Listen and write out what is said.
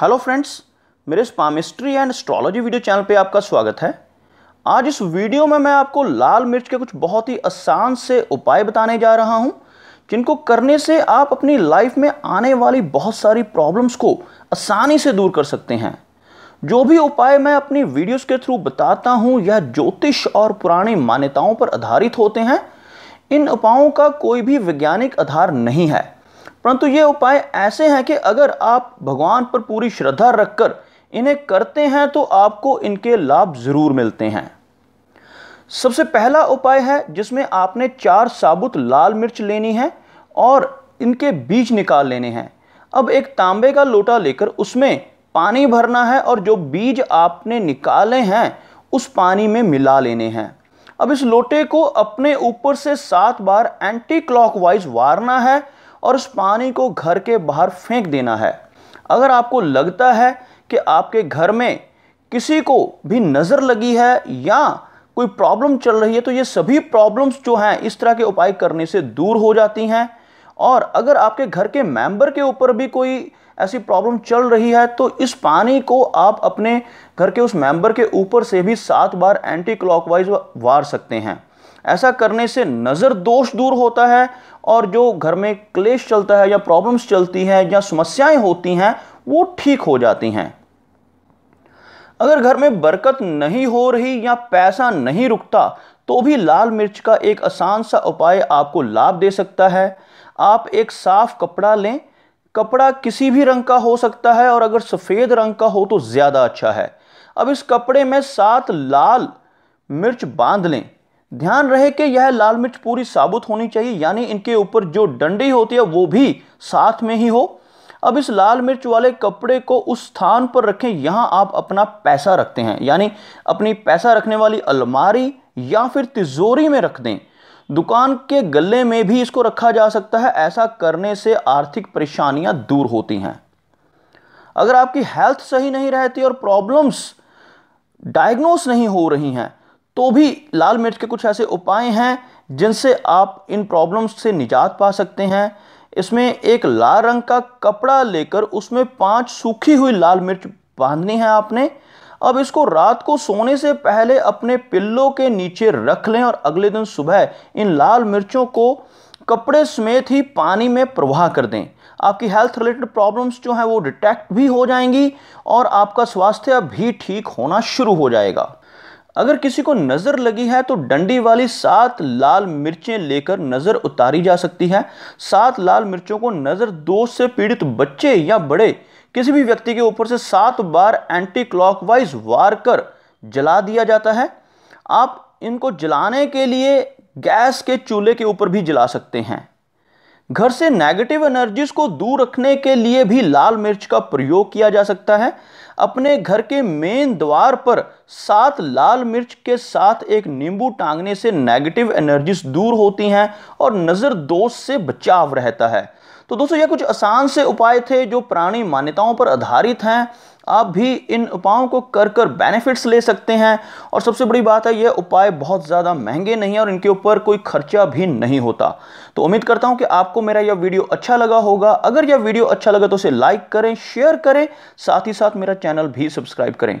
hello friends मेरे palmistry and astrology video channel पे आपका स्वागत है आज इस वीडियो में मैं आपको लाल मिर्च के कुछ बहुत ही आसान से उपाय बताने जा रहा हूं जिनको करने से आप अपनी लाइफ में आने वाली बहुत सारी प्रॉब्लम्स को आसानी से दूर कर सकते हैं जो भी उपाय मैं अपनी वीडियोस के थ्रू बताता हूँ यह ज्योतिष और पुरानी मान्यताओं पर आधारित होते हैं इन उपायों का कोई भी वैज्ञानिक आधार नहीं है परंतु ये उपाय ऐसे हैं कि अगर आप भगवान पर पूरी श्रद्धा रखकर इन्हें करते हैं तो आपको इनके लाभ ज़रूर मिलते हैं सबसे पहला उपाय है जिसमें आपने चार साबुत लाल मिर्च लेनी है और इनके बीज निकाल लेने हैं अब एक तांबे का लोटा लेकर उसमें पानी भरना है और जो बीज आपने निकाले हैं उस पानी में मिला लेने हैं अब इस लोटे को अपने ऊपर से सात बार एंटी क्लॉकवाइज वारना है और उस पानी को घर के बाहर फेंक देना है अगर आपको लगता है कि आपके घर में किसी को भी नज़र लगी है या कोई प्रॉब्लम चल रही है तो ये सभी प्रॉब्लम्स जो हैं इस तरह के उपाय करने से दूर हो जाती हैं और अगर आपके घर के मेंबर के ऊपर भी कोई ऐसी प्रॉब्लम चल रही है तो इस पानी को आप अपने घर के उस मेंबर के ऊपर से भी सात बार एंटी क्लॉकवाइज वार सकते हैं ऐसा करने से नज़र दोष दूर होता है और जो घर में क्लेश चलता है या प्रॉब्लम्स चलती हैं या समस्याएं होती हैं वो ठीक हो जाती हैं अगर घर में बरकत नहीं हो रही या पैसा नहीं रुकता तो भी लाल मिर्च का एक आसान सा उपाय आपको लाभ दे सकता है आप एक साफ़ कपड़ा लें कपड़ा किसी भी रंग का हो सकता है और अगर सफ़ेद रंग का हो तो ज़्यादा अच्छा है अब इस कपड़े में सात लाल मिर्च बांध लें ध्यान रहे कि यह लाल मिर्च पूरी साबुत होनी चाहिए यानी इनके ऊपर जो डंडी होती है वो भी साथ में ही हो अब इस लाल मिर्च वाले कपड़े को उस स्थान पर रखें यहाँ आप अपना पैसा रखते हैं यानी अपनी पैसा रखने वाली अलमारी या फिर तिजोरी में रख दें दुकान के गले में भी इसको रखा जा सकता है ऐसा करने से आर्थिक परेशानियां दूर होती हैं अगर आपकी हेल्थ सही नहीं रहती और प्रॉब्लम्स डायग्नोस नहीं हो रही हैं तो भी लाल मिर्च के कुछ ऐसे उपाय हैं जिनसे आप इन प्रॉब्लम्स से निजात पा सकते हैं इसमें एक लाल रंग का कपड़ा लेकर उसमें पांच सूखी हुई लाल मिर्च बांधनी है आपने अब इसको रात को सोने से पहले अपने पिल्लों के नीचे रख लें और अगले दिन सुबह इन लाल मिर्चों को कपड़े समेत ही पानी में प्रवाह कर दें आपकी हेल्थ रिलेटेड प्रॉब्लम्स जो हैं वो डिटेक्ट भी हो जाएंगी और आपका स्वास्थ्य भी ठीक होना शुरू हो जाएगा अगर किसी को नज़र लगी है तो डंडी वाली सात लाल मिर्चें लेकर नज़र उतारी जा सकती है सात लाल मिर्चों को नज़र दोष से पीड़ित बच्चे या बड़े किसी भी व्यक्ति के ऊपर से सात बार एंटी क्लॉकवाइज वार कर जला दिया जाता है आप इनको जलाने के लिए गैस के चूल्हे के ऊपर भी जला सकते हैं घर से नेगेटिव एनर्जीज को दूर रखने के लिए भी लाल मिर्च का प्रयोग किया जा सकता है अपने घर के मेन द्वार पर सात लाल मिर्च के साथ एक नींबू टांगने से नेगेटिव एनर्जीज दूर होती हैं और नज़र दोष से बचाव रहता है तो दोस्तों ये कुछ आसान से उपाय थे जो प्राणी मान्यताओं पर आधारित हैं आप भी इन उपायों को कर कर बेनिफिट्स ले सकते हैं और सबसे बड़ी बात है ये उपाय बहुत ज़्यादा महंगे नहीं हैं और इनके ऊपर कोई खर्चा भी नहीं होता तो उम्मीद करता हूँ कि आपको मेरा यह वीडियो अच्छा लगा होगा अगर यह वीडियो अच्छा लगा तो उसे लाइक करें शेयर करें साथ ही साथ मेरा चैनल भी सब्सक्राइब करें